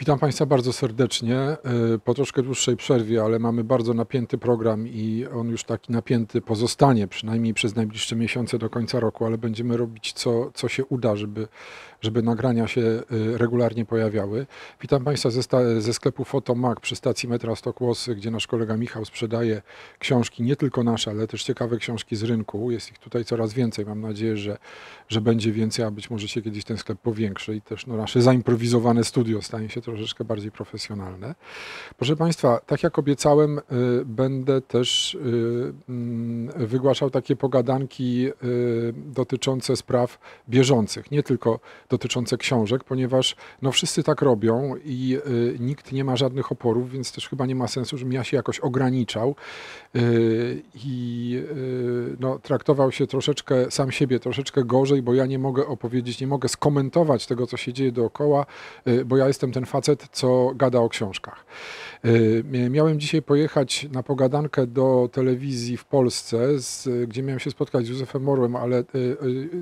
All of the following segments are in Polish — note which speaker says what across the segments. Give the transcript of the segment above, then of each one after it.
Speaker 1: Witam Państwa bardzo serdecznie. E, po troszkę dłuższej przerwie, ale mamy bardzo napięty program i on już taki napięty pozostanie, przynajmniej przez najbliższe miesiące do końca roku, ale będziemy robić co, co się uda, żeby żeby nagrania się y, regularnie pojawiały. Witam Państwa ze, ze sklepu Fotomac przy stacji metra Stokłosy, gdzie nasz kolega Michał sprzedaje książki, nie tylko nasze, ale też ciekawe książki z rynku. Jest ich tutaj coraz więcej. Mam nadzieję, że, że będzie więcej, a być może się kiedyś ten sklep powiększy i też no, nasze zaimprowizowane studio stanie się troszeczkę bardziej profesjonalne. Proszę Państwa, tak jak obiecałem, y, będę też y, mm, wygłaszał takie pogadanki dotyczące spraw bieżących, nie tylko dotyczące książek, ponieważ no, wszyscy tak robią i y, nikt nie ma żadnych oporów, więc też chyba nie ma sensu, żebym ja się jakoś ograniczał y, i y, no, traktował się troszeczkę sam siebie, troszeczkę gorzej, bo ja nie mogę opowiedzieć, nie mogę skomentować tego, co się dzieje dookoła, y, bo ja jestem ten facet, co gada o książkach. E, miałem dzisiaj pojechać na pogadankę do telewizji w Polsce, z, gdzie miałem się spotkać z Józefem Morłem, ale e,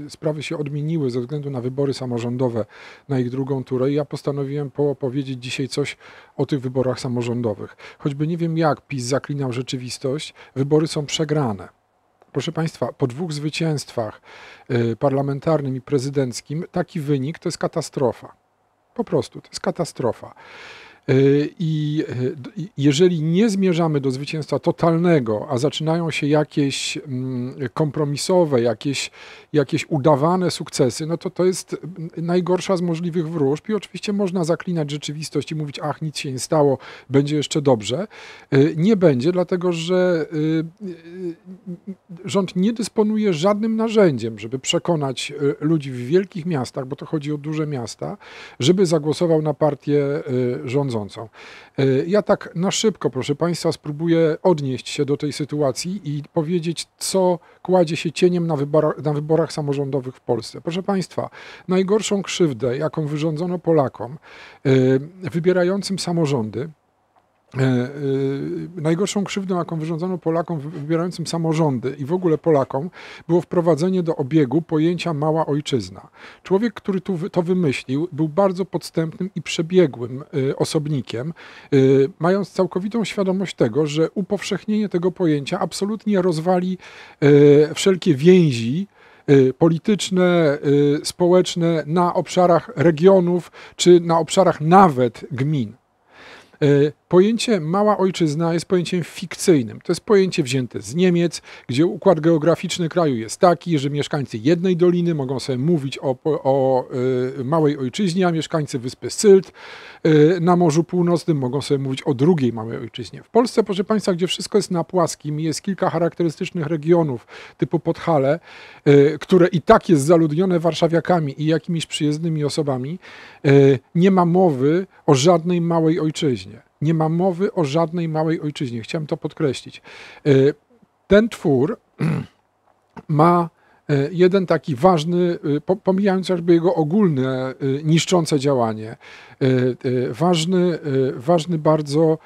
Speaker 1: e, sprawy się odmieniły ze względu na wybory samorządowe, na ich drugą turę i ja postanowiłem poopowiedzieć dzisiaj coś o tych wyborach samorządowych. Choćby nie wiem jak PiS zaklinał rzeczywistość, wybory są przegrane proszę Państwa, po dwóch zwycięstwach parlamentarnym i prezydenckim taki wynik to jest katastrofa. Po prostu to jest katastrofa. E, e, I jeżeli nie zmierzamy do zwycięstwa totalnego, a zaczynają się jakieś mm, kompromisowe, jakieś, jakieś udawane sukcesy, no to to jest mm, najgorsza z możliwych wróżb i oczywiście można zaklinać rzeczywistość i mówić, ach, nic się nie stało, będzie jeszcze dobrze. E, nie będzie, dlatego że rząd nie dysponuje żadnym narzędziem, żeby przekonać ludzi w wielkich miastach, bo to chodzi o duże miasta, żeby zagłosował na partię rządzącą rządzącą. E, ja tak na szybko, proszę Państwa, spróbuję odnieść się do tej sytuacji i powiedzieć, co kładzie się cieniem na wyborach, na wyborach samorządowych w Polsce. Proszę Państwa, najgorszą krzywdę, jaką wyrządzono Polakom e, wybierającym samorządy, E, e, najgorszą krzywdą, jaką wyrządzono Polakom wybierającym samorządy i w ogóle Polakom, było wprowadzenie do obiegu pojęcia mała ojczyzna. Człowiek, który tu, to wymyślił, był bardzo podstępnym i przebiegłym e, osobnikiem, mając całkowitą świadomość tego, że upowszechnienie tego pojęcia absolutnie rozwali wszelkie więzi polityczne, społeczne na obszarach regionów czy na obszarach nawet gmin. Pojęcie mała ojczyzna jest pojęciem fikcyjnym. To jest pojęcie wzięte z Niemiec, gdzie układ geograficzny kraju jest taki, że mieszkańcy jednej doliny mogą sobie mówić o, o y, małej ojczyźnie, a mieszkańcy wyspy Sylt y, na Morzu Północnym mogą sobie mówić o drugiej małej ojczyźnie. W Polsce, proszę Państwa, gdzie wszystko jest na płaskim, jest kilka charakterystycznych regionów typu Podhale, y, które i tak jest zaludnione warszawiakami i jakimiś przyjezdnymi osobami, y, nie ma mowy o żadnej małej ojczyźnie nie ma mowy o żadnej małej ojczyźnie. Chciałem to podkreślić. E, ten twór ma e, jeden taki ważny, e, pomijając jakby jego ogólne niszczące działanie, ważny, ważny bardzo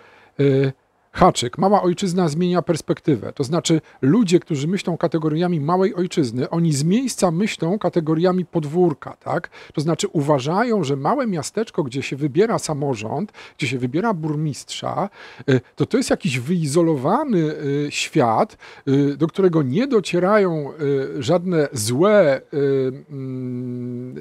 Speaker 1: Haczyk, mała ojczyzna zmienia perspektywę. To znaczy, ludzie, którzy myślą kategoriami małej ojczyzny, oni z miejsca myślą kategoriami podwórka, tak? To znaczy, uważają, że małe miasteczko, gdzie się wybiera samorząd, gdzie się wybiera burmistrza, y, to to jest jakiś wyizolowany y, świat, y, do którego nie docierają żadne złe mm,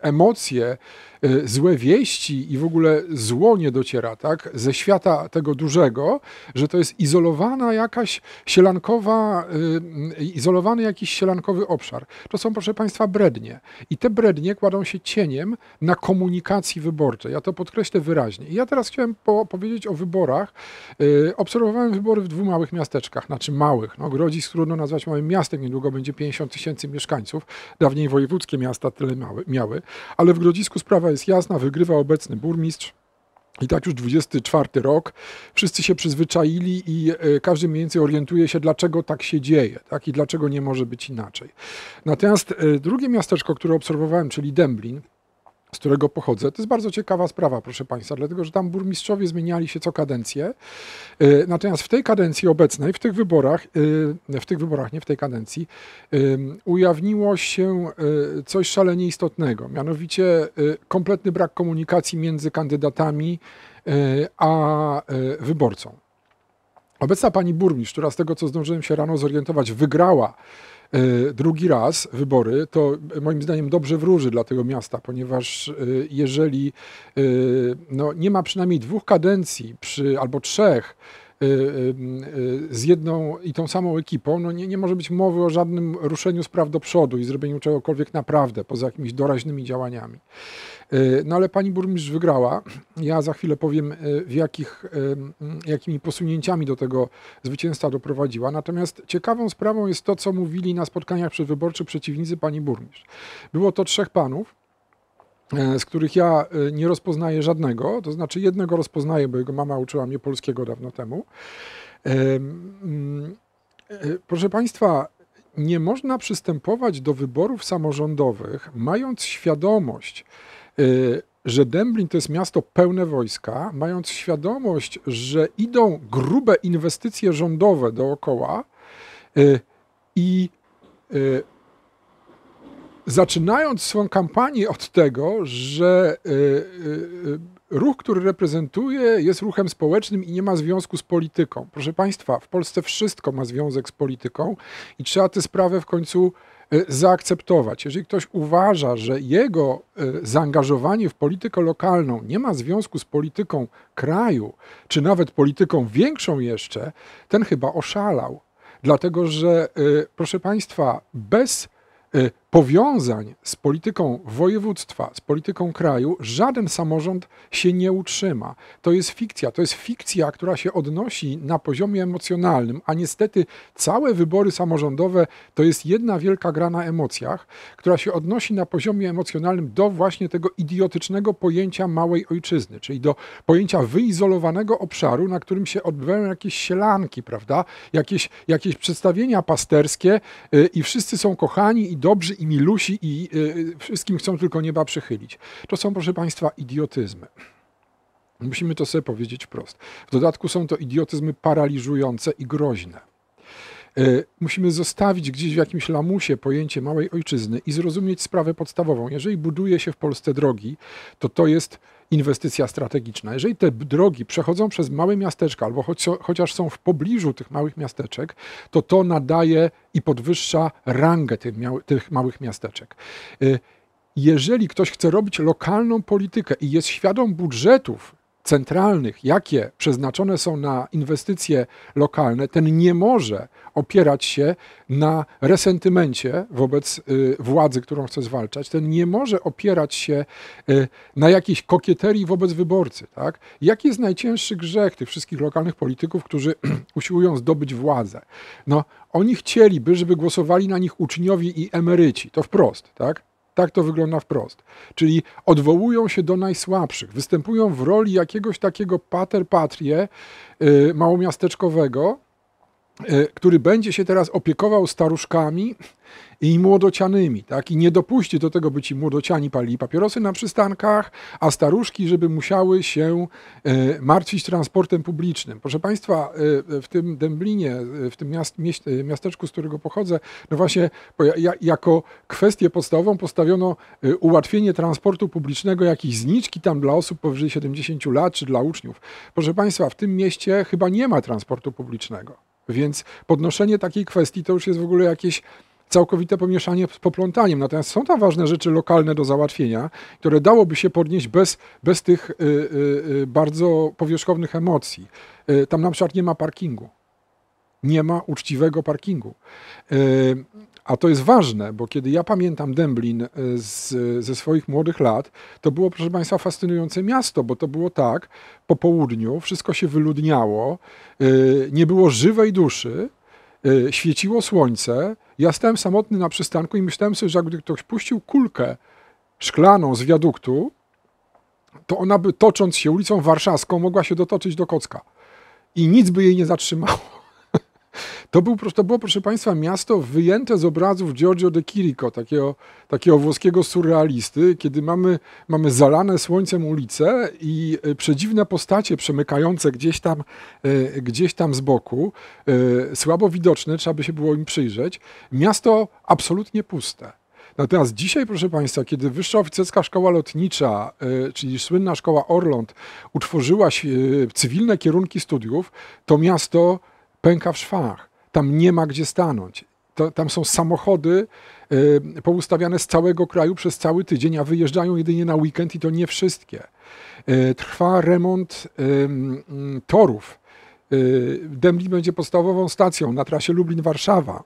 Speaker 1: emocje E, złe wieści i w ogóle zło nie dociera, tak, ze świata tego dużego, że to jest izolowana jakaś sielankowa, y, y, izolowany jakiś sielankowy obszar. To są, proszę Państwa, brednie. I te brednie kładą się cieniem na komunikacji wyborczej. Ja to podkreślę wyraźnie. I ja teraz chciałem po powiedzieć o wyborach. Y, obserwowałem wybory w dwóch małych miasteczkach, znaczy małych. No, Grodzisk trudno nazwać małym miastem, niedługo będzie 50 tysięcy mieszkańców. Dawniej wojewódzkie miasta tyle miały, miały. ale w Grodzisku sprawa Sprawa jest jasna, wygrywa obecny burmistrz. I tak już 24 rok. Wszyscy się przyzwyczaili i e, każdy mniej więcej orientuje się, dlaczego tak się dzieje tak? i dlaczego nie może być inaczej. Natomiast e, drugie miasteczko, które obserwowałem, czyli Dęblin, z którego pochodzę. To jest bardzo ciekawa sprawa, proszę Państwa, dlatego że tam burmistrzowie zmieniali się co kadencję. Y, natomiast w tej kadencji obecnej, w tych wyborach, y, w tych wyborach, nie w tej kadencji, y, ujawniło się coś szalenie istotnego, mianowicie kompletny brak komunikacji między kandydatami a wyborcą. Obecna pani burmistrz, która z tego co zdążyłem się rano zorientować, wygrała E, drugi raz wybory, to moim zdaniem dobrze wróży dla tego miasta, ponieważ e, jeżeli e, no, nie ma przynajmniej dwóch kadencji przy, albo trzech, Y, y, y, z jedną i tą samą ekipą, no nie, nie może być mowy o żadnym ruszeniu spraw do przodu i zrobieniu czegokolwiek naprawdę, poza jakimiś doraźnymi działaniami. No ale pani burmistrz wygrała. Ja za chwilę powiem, w jakich, jakimi posunięciami do tego zwycięstwa doprowadziła. Natomiast ciekawą sprawą jest to, co mówili na spotkaniach przedwyborczych przeciwnicy pani burmistrz. Było to trzech panów E, z których ja e, nie rozpoznaję żadnego, to znaczy jednego rozpoznaję, bo jego mama uczyła mnie polskiego dawno temu. E, mm, proszę Państwa, nie można przystępować do wyborów samorządowych, mając świadomość, że Dęblin to jest miasto pełne wojska, mając świadomość, że idą grube inwestycje rządowe dookoła i zaczynając swoją kampanię od tego, że e, e, e, ruch, który reprezentuje, jest ruchem społecznym i nie ma związku z polityką. Proszę Państwa, w Polsce wszystko ma związek z polityką i trzeba tę sprawę w końcu zaakceptować. Jeżeli ktoś uważa, że jego zaangażowanie w politykę lokalną nie ma związku z polityką kraju, czy nawet polityką większą jeszcze, ten chyba oszalał. Dlatego, że proszę Państwa, bez powiązań z polityką województwa, z polityką kraju, żaden samorząd się nie utrzyma. To jest fikcja, to jest fikcja, która się odnosi na poziomie emocjonalnym, a niestety całe wybory samorządowe to jest jedna wielka gra na emocjach, która się odnosi na poziomie emocjonalnym do właśnie tego idiotycznego pojęcia małej ojczyzny, czyli do pojęcia wyizolowanego obszaru, na którym się odbywają jakieś sielanki, prawda? Jakieś, jakieś przedstawienia pasterskie yy, i wszyscy są kochani i dobrzy i milusi e, i wszystkim chcą tylko nieba przychylić. To są, proszę Państwa, idiotyzmy. Musimy to sobie powiedzieć wprost. W dodatku są to idiotyzmy paraliżujące i groźne. E, musimy zostawić gdzieś w jakimś lamusie pojęcie małej ojczyzny i zrozumieć sprawę podstawową. Jeżeli buduje się w Polsce drogi, to to jest inwestycja strategiczna. Jeżeli te drogi przechodzą przez małe miasteczka albo choć, chociaż są w pobliżu tych małych miasteczek, to to nadaje i podwyższa rangę tych, tych małych miasteczek. Y, jeżeli ktoś chce robić lokalną politykę i jest świadom budżetów centralnych, jakie przeznaczone są na inwestycje lokalne, ten nie może opierać się na resentymencie wobec y, władzy, którą chce zwalczać, ten nie może opierać się y, na jakiejś kokieterii wobec wyborcy. Tak? Jaki jest najcięższy grzech tych wszystkich lokalnych polityków, którzy usiłują zdobyć władzę? No, oni chcieliby, żeby głosowali na nich uczniowie i emeryci, to wprost, tak? Tak to wygląda wprost. Czyli odwołują się do najsłabszych, występują w roli jakiegoś takiego pater patrie yy, małomiasteczkowego, E, który będzie się teraz opiekował staruszkami i młodocianymi, tak? I nie dopuści do tego, by ci młodociani palili papierosy na przystankach, a staruszki, żeby musiały się e, martwić transportem publicznym. Proszę Państwa, e, w tym Dęblinie, w tym miast, miasteczku, z którego pochodzę, no właśnie jako kwestię podstawową postawiono ułatwienie transportu publicznego, jakieś zniczki tam dla osób powyżej 70 lat czy dla uczniów. Proszę Państwa, w tym mieście chyba nie ma transportu publicznego. Więc podnoszenie takiej kwestii to już jest w ogóle jakieś całkowite pomieszanie z poplątaniem. Natomiast są tam ważne rzeczy lokalne do załatwienia, które dałoby się podnieść bez, bez tych y, y, y bardzo powierzchownych emocji. Y, tam na przykład nie ma parkingu. Nie ma uczciwego parkingu. Y, a to jest ważne, bo kiedy ja pamiętam Dęblin e, z, ze swoich młodych lat, to było, proszę Państwa, fascynujące miasto, bo to było tak, po południu wszystko się wyludniało, e, nie było żywej duszy, e, świeciło słońce, ja stałem samotny na przystanku i myślałem sobie, że jakby ktoś puścił kulkę szklaną z wiaduktu, to ona by tocząc się ulicą warszawską mogła się dotoczyć do kocka. I nic by jej nie zatrzymało. To, był, to było, proszę Państwa, miasto wyjęte z obrazów Giorgio de Chirico, takiego, takiego włoskiego surrealisty, kiedy mamy, mamy zalane słońcem ulice i e, przedziwne postacie przemykające gdzieś tam, e, gdzieś tam z boku, e, słabo widoczne, trzeba by się było im przyjrzeć. Miasto absolutnie puste. Natomiast dzisiaj, proszę Państwa, kiedy Wyższa Oficerska Szkoła Lotnicza, czyli słynna szkoła Orląt, utworzyła cywilne kierunki studiów, to miasto pęka w szwach. Tam nie ma gdzie stanąć. To, tam są samochody y, poustawiane z całego kraju przez cały tydzień, a wyjeżdżają jedynie na weekend i to nie wszystkie. Y, trwa remont y, mm, torów. Y, Dęblin będzie podstawową stacją na trasie Lublin-Warszawa.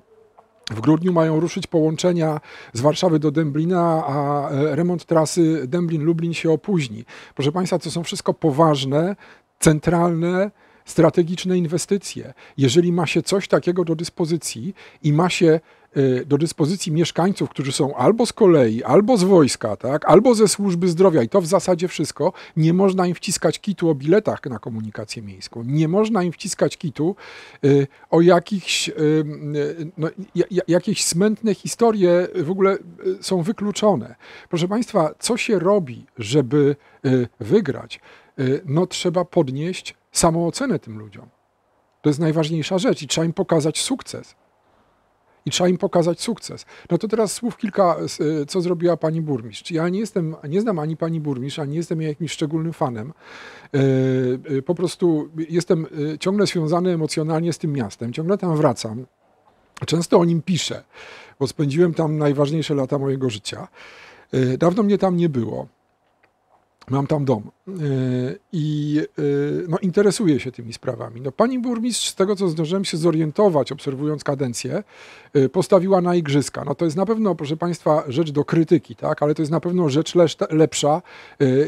Speaker 1: W grudniu mają ruszyć połączenia z Warszawy do Dęblina, a e, remont trasy Dęblin-Lublin się opóźni. Proszę Państwa, to są wszystko poważne, centralne strategiczne inwestycje. Jeżeli ma się coś takiego do dyspozycji i ma się y, do dyspozycji mieszkańców, którzy są albo z kolei, albo z wojska, tak, albo ze służby zdrowia i to w zasadzie wszystko, nie można im wciskać kitu o biletach na komunikację miejską. Nie można im wciskać kitu y, o jakichś, y, y no, j, jakieś smętne historie w ogóle y, są wykluczone. Proszę Państwa, co się robi, żeby y, wygrać? no trzeba podnieść samoocenę tym ludziom. To jest najważniejsza rzecz i trzeba im pokazać sukces. I trzeba im pokazać sukces. No to teraz słów kilka, y, co zrobiła pani burmistrz. Ja nie jestem, nie znam ani pani burmistrz, ani jestem jej jakimś szczególnym fanem. E, y, po prostu jestem y, ciągle związany emocjonalnie z tym miastem, ciągle tam wracam. Często o nim piszę, bo spędziłem tam najważniejsze lata mojego życia. E, dawno mnie tam nie było mam tam dom e, i e, no, interesuje się tymi sprawami. No, pani burmistrz, z tego co zdążyłem się zorientować, obserwując kadencję, e, postawiła na igrzyska. No, to jest na pewno, proszę państwa, rzecz do krytyki, tak? ale to jest na pewno rzecz lepsza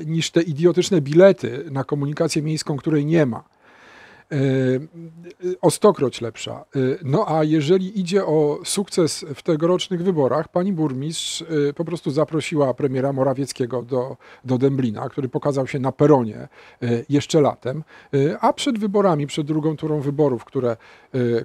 Speaker 1: niż te idiotyczne bilety na komunikację miejską, której nie ma. Y, y, o stokroć lepsza. Y, no a jeżeli idzie o sukces w tegorocznych wyborach, pani burmistrz po prostu zaprosiła premiera Morawieckiego do, do Dęblina, który pokazał się na peronie jeszcze latem, a przed wyborami, przed drugą turą wyborów, które,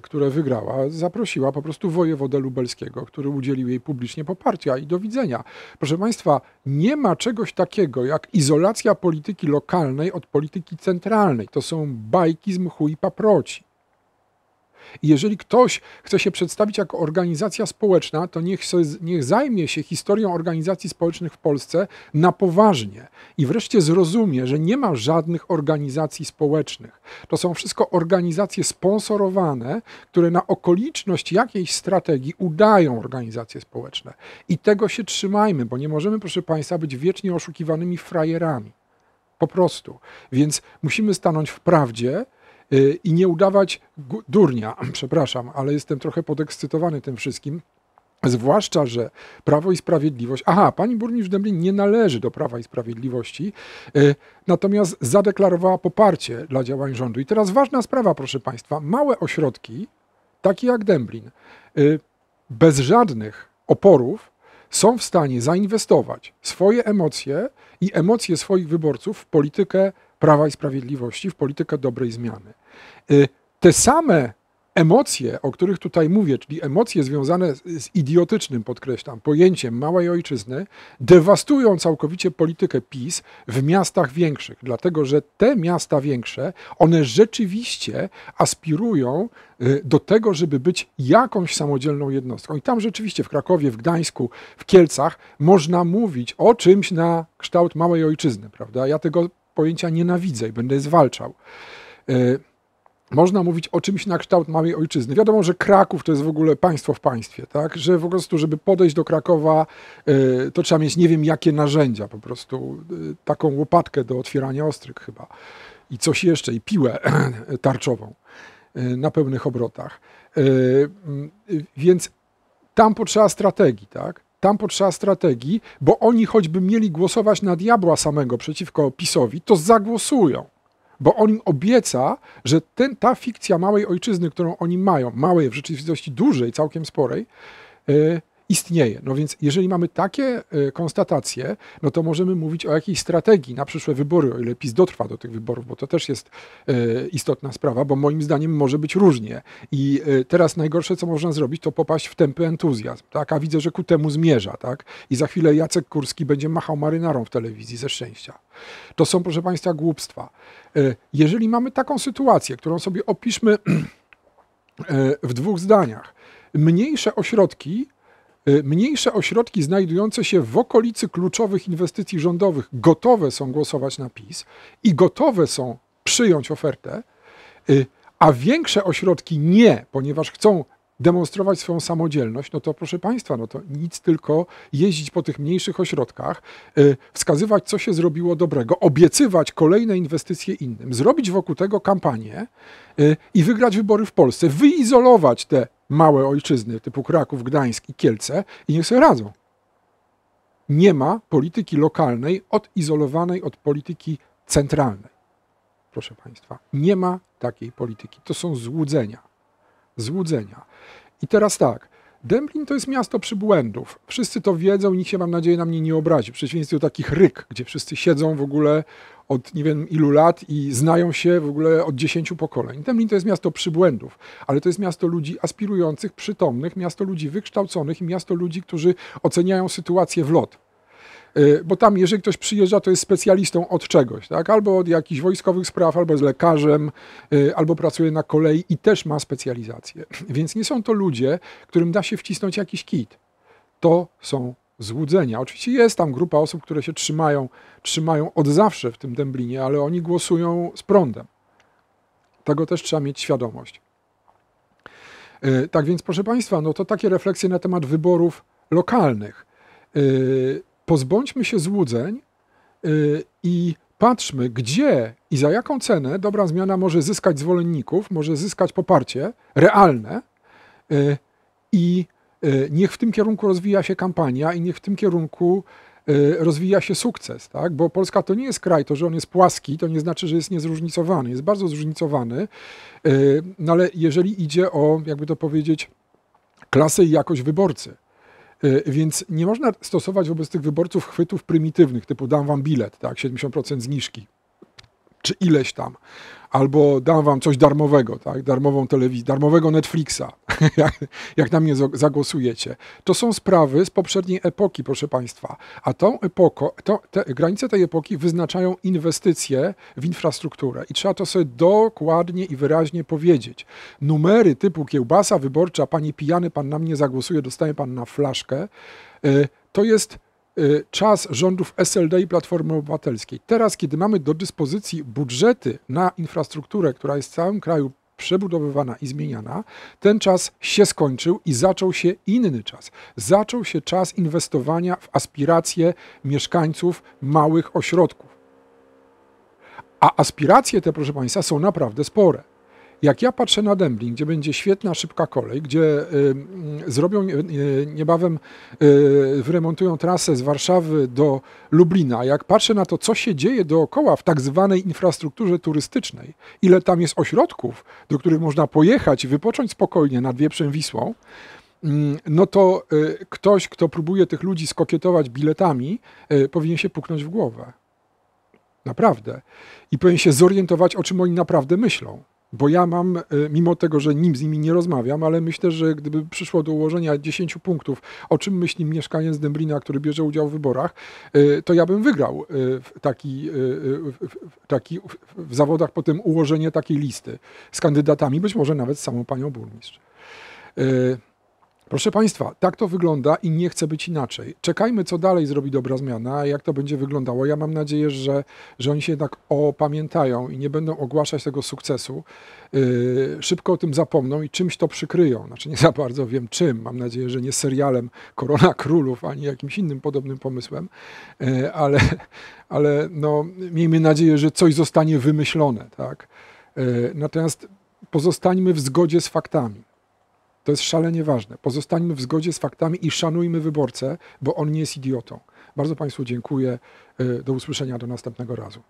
Speaker 1: które wygrała, zaprosiła po prostu wojewodę lubelskiego, który udzielił jej publicznie poparcia i do widzenia. Proszę państwa, nie ma czegoś takiego jak izolacja polityki lokalnej od polityki centralnej. To są bajki z mchu i paproci. jeżeli ktoś chce się przedstawić jako organizacja społeczna, to niech, sobie, niech zajmie się historią organizacji społecznych w Polsce na poważnie i wreszcie zrozumie, że nie ma żadnych organizacji społecznych. To są wszystko organizacje sponsorowane, które na okoliczność jakiejś strategii udają organizacje społeczne. I tego się trzymajmy, bo nie możemy, proszę Państwa, być wiecznie oszukiwanymi frajerami. Po prostu. Więc musimy stanąć w prawdzie Y, i nie udawać durnia, przepraszam, ale jestem trochę podekscytowany tym wszystkim. Zwłaszcza, że Prawo i Sprawiedliwość. Aha, pani burmistrz Dęblin nie należy do Prawa i Sprawiedliwości, y, natomiast zadeklarowała poparcie dla działań rządu. I teraz ważna sprawa, proszę państwa. Małe ośrodki, takie jak Dęblin, y, bez żadnych oporów są w stanie zainwestować swoje emocje i emocje swoich wyborców w politykę Prawa i Sprawiedliwości w politykę dobrej zmiany. Y, te same emocje, o których tutaj mówię, czyli emocje związane z idiotycznym, podkreślam, pojęciem małej ojczyzny, dewastują całkowicie politykę PiS w miastach większych, dlatego że te miasta większe, one rzeczywiście aspirują y, do tego, żeby być jakąś samodzielną jednostką. I tam rzeczywiście w Krakowie, w Gdańsku, w Kielcach można mówić o czymś na kształt małej ojczyzny, prawda? Ja tego pojęcia nienawidzę i będę zwalczał. E, można mówić o czymś na kształt małej ojczyzny. Wiadomo, że Kraków to jest w ogóle państwo w państwie, tak? Że po prostu, żeby podejść do Krakowa, e, to trzeba mieć nie wiem jakie narzędzia, po prostu e, taką łopatkę do otwierania ostrych chyba i coś jeszcze, i piłę tarczową na pełnych obrotach. Więc tam potrzeba strategii, tak? Tam potrzeba strategii, bo oni choćby mieli głosować na diabła samego przeciwko PiSowi, to zagłosują. Bo on im obieca, że ten, ta fikcja małej ojczyzny, którą oni mają, małej w rzeczywistości dużej, całkiem sporej, yy, istnieje. No więc jeżeli mamy takie y, konstatacje, no to możemy mówić o jakiejś strategii na przyszłe wybory, o ile PiS dotrwa do tych wyborów, bo to też jest y, istotna sprawa, bo moim zdaniem może być różnie. I y, teraz najgorsze, co można zrobić, to popaść w tempy entuzjazm, tak? A widzę, że ku temu zmierza, tak? I za chwilę Jacek Kurski będzie machał marynarą w telewizji ze szczęścia. To są, proszę Państwa, głupstwa. Jeżeli mamy taką sytuację, którą sobie opiszmy w dwóch zdaniach, mniejsze ośrodki Y, mniejsze ośrodki znajdujące się w okolicy kluczowych inwestycji rządowych gotowe są głosować na PiS i gotowe są przyjąć ofertę, y, a większe ośrodki nie, ponieważ chcą demonstrować swoją samodzielność, no to proszę Państwa, no to nic tylko jeździć po tych mniejszych ośrodkach, y, wskazywać, co się zrobiło dobrego, obiecywać kolejne inwestycje innym, zrobić wokół tego kampanię i wygrać wybory w Polsce, wyizolować te małe ojczyzny typu Kraków, Gdańsk i Kielce i niech sobie radzą. Nie ma polityki lokalnej odizolowanej od polityki centralnej. Proszę Państwa, nie ma takiej polityki. To są złudzenia. Złudzenia. I teraz tak, Dęblin to jest miasto przybłędów. Wszyscy to wiedzą, nikt się mam nadzieję na mnie nie obrazi. W przeciwieństwie do takich ryk, gdzie wszyscy siedzą w ogóle od nie wiem ilu lat i znają się w ogóle od dziesięciu pokoleń. Dęblin to jest miasto przybłędów, ale to jest miasto ludzi aspirujących, przytomnych, miasto ludzi wykształconych i miasto ludzi, którzy oceniają sytuację w lot. Y, bo tam jeżeli ktoś przyjeżdża, to jest specjalistą od czegoś, tak? albo od jakichś wojskowych spraw, albo jest lekarzem, y, albo pracuje na kolei i też ma specjalizację. Więc nie są to ludzie, którym da się wcisnąć jakiś kit. To są złudzenia. Oczywiście jest tam grupa osób, które się trzymają, trzymają od zawsze w tym dęblinie, ale oni głosują z prądem. Tego też trzeba mieć świadomość. Y, tak więc, proszę Państwa, no to takie refleksje na temat wyborów lokalnych pozbądźmy się złudzeń y, i patrzmy, gdzie i za jaką cenę dobra zmiana może zyskać zwolenników, może zyskać poparcie realne y, i y, niech w tym kierunku rozwija się kampania i niech w tym kierunku rozwija się sukces, tak? bo Polska to nie jest kraj, to że on jest płaski, to nie znaczy, że jest niezróżnicowany, jest bardzo zróżnicowany, no ale jeżeli idzie o, jakby to powiedzieć, klasę i jakość wyborcy, Y, więc nie można stosować wobec tych wyborców chwytów prymitywnych, typu dam wam bilet, tak, 70% zniżki, czy ileś tam, albo dam wam coś darmowego, tak, darmową telewizję, darmowego Netflixa, jak, jak na mnie zagłosujecie. To są sprawy z poprzedniej epoki, proszę Państwa. A tą epokę, to, te, granice tej epoki wyznaczają inwestycje w infrastrukturę. I trzeba to sobie dokładnie i wyraźnie powiedzieć. Numery typu kiełbasa wyborcza, panie pijany, pan na mnie zagłosuje, dostaje pan na flaszkę, y, to jest y, czas rządów SLD i Platformy Obywatelskiej. Teraz, kiedy mamy do dyspozycji budżety na infrastrukturę, która jest w całym kraju przebudowywana i zmieniana, ten czas się skończył i zaczął się inny czas. Zaczął się czas inwestowania w aspiracje mieszkańców małych ośrodków. A aspiracje te, proszę Państwa, są naprawdę spore. Jak ja patrzę na Dęblin, gdzie będzie świetna, szybka kolej, gdzie y, mm, zrobią niebawem, y, wyremontują trasę z Warszawy do Lublina, jak patrzę na to, co się dzieje dookoła w tak zwanej infrastrukturze turystycznej, ile tam jest ośrodków, do których można pojechać i wypocząć spokojnie nad Wieprzem Wisłą, mm, no to y, ktoś, kto próbuje tych ludzi skokietować biletami, powinien się puknąć w głowę. Naprawdę. I powinien się zorientować, o czym oni naprawdę myślą. Bo ja mam, e, mimo tego, że nim z nimi nie rozmawiam, ale myślę, że gdyby przyszło do ułożenia 10 punktów, o czym myśli mieszkaniec Dęblina, który bierze udział w wyborach, e, to ja bym wygrał e, taki, taki w zawodach potem ułożenie takiej listy z kandydatami, być może nawet z samą panią burmistrz. Proszę Państwa, tak to wygląda i nie chce być inaczej. Czekajmy, co dalej zrobi dobra zmiana, jak to będzie wyglądało. Ja mam nadzieję, że, że oni się jednak opamiętają i nie będą ogłaszać tego sukcesu. Yy, szybko o tym zapomną i czymś to przykryją. Znaczy nie za bardzo wiem czym. Mam nadzieję, że nie serialem Korona Królów, ani jakimś innym podobnym pomysłem, yy, ale, ale no, miejmy nadzieję, że coś zostanie wymyślone. Tak? Yy, natomiast pozostańmy w zgodzie z faktami. To jest szalenie ważne. Pozostańmy w zgodzie z faktami i szanujmy wyborcę, bo on nie jest idiotą. Bardzo Państwu dziękuję. Y, do usłyszenia do następnego razu.